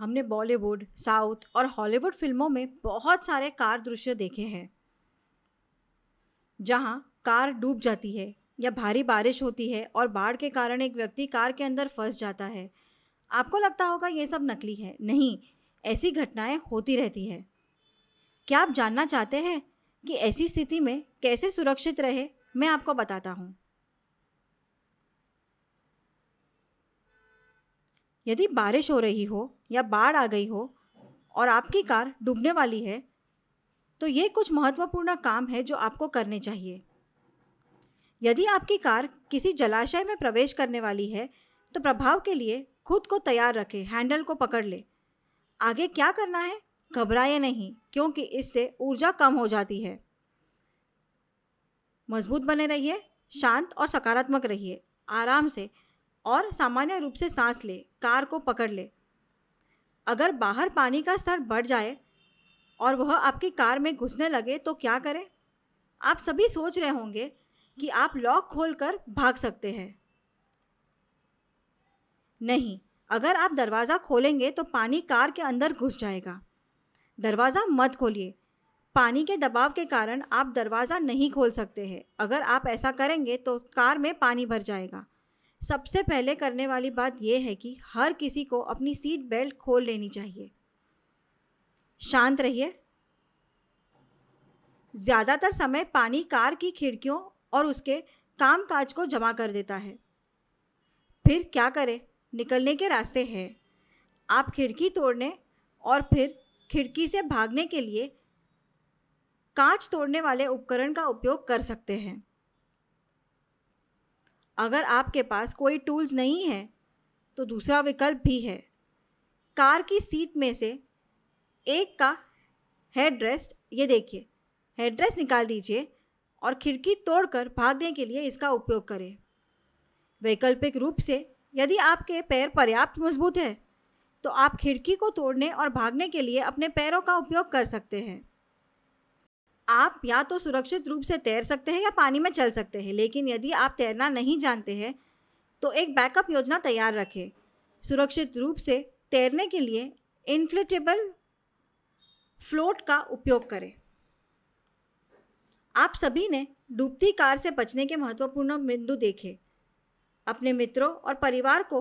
हमने बॉलीवुड साउथ और हॉलीवुड फिल्मों में बहुत सारे कार दृश्य देखे हैं जहाँ कार डूब जाती है या भारी बारिश होती है और बाढ़ के कारण एक व्यक्ति कार के अंदर फंस जाता है आपको लगता होगा ये सब नकली है नहीं ऐसी घटनाएं होती रहती है क्या आप जानना चाहते हैं कि ऐसी स्थिति में कैसे सुरक्षित रहे मैं आपको बताता हूँ यदि बारिश हो रही हो या बाढ़ आ गई हो और आपकी कार डूबने वाली है तो ये कुछ महत्वपूर्ण काम है जो आपको करने चाहिए यदि आपकी कार किसी जलाशय में प्रवेश करने वाली है तो प्रभाव के लिए खुद को तैयार रखें हैंडल को पकड़ ले आगे क्या करना है घबराए नहीं क्योंकि इससे ऊर्जा कम हो जाती है मजबूत बने रहिए शांत और सकारात्मक रहिए आराम से और सामान्य रूप से सांस ले कार को पकड़ ले अगर बाहर पानी का स्तर बढ़ जाए और वह आपकी कार में घुसने लगे तो क्या करें आप सभी सोच रहे होंगे कि आप लॉक खोलकर भाग सकते हैं नहीं अगर आप दरवाज़ा खोलेंगे तो पानी कार के अंदर घुस जाएगा दरवाज़ा मत खोलिए पानी के दबाव के कारण आप दरवाज़ा नहीं खोल सकते हैं अगर आप ऐसा करेंगे तो कार में पानी भर जाएगा सबसे पहले करने वाली बात यह है कि हर किसी को अपनी सीट बेल्ट खोल लेनी चाहिए शांत रहिए ज़्यादातर समय पानी कार की खिड़कियों और उसके काम काज को जमा कर देता है फिर क्या करें निकलने के रास्ते हैं आप खिड़की तोड़ने और फिर खिड़की से भागने के लिए कांच तोड़ने वाले उपकरण का उपयोग कर सकते हैं अगर आपके पास कोई टूल्स नहीं है तो दूसरा विकल्प भी है कार की सीट में से एक का हेड रेस्ट ये देखिए हेड रेस्ट निकाल दीजिए और खिड़की तोड़कर भागने के लिए इसका उपयोग करें वैकल्पिक रूप से यदि आपके पैर पर्याप्त मजबूत है तो आप खिड़की को तोड़ने और भागने के लिए अपने पैरों का उपयोग कर सकते हैं आप या तो सुरक्षित रूप से तैर सकते हैं या पानी में चल सकते हैं लेकिन यदि आप तैरना नहीं जानते हैं तो एक बैकअप योजना तैयार रखें सुरक्षित रूप से तैरने के लिए इन्फ्लेटेबल फ्लोट का उपयोग करें आप सभी ने डूबती कार से बचने के महत्वपूर्ण बिंदु देखे अपने मित्रों और परिवार को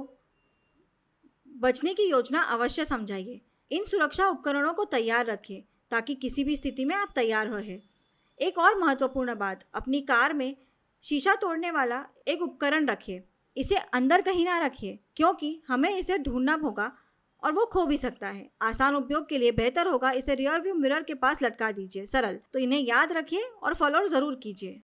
बचने की योजना अवश्य समझाइए इन सुरक्षा उपकरणों को तैयार रखें ताकि किसी भी स्थिति में आप तैयार रहें एक और महत्वपूर्ण बात अपनी कार में शीशा तोड़ने वाला एक उपकरण रखिए इसे अंदर कहीं ना रखिए क्योंकि हमें इसे ढूंढना होगा और वो खो भी सकता है आसान उपयोग के लिए बेहतर होगा इसे रियर व्यू मिरर के पास लटका दीजिए सरल तो इन्हें याद रखिए और फॉलो जरूर कीजिए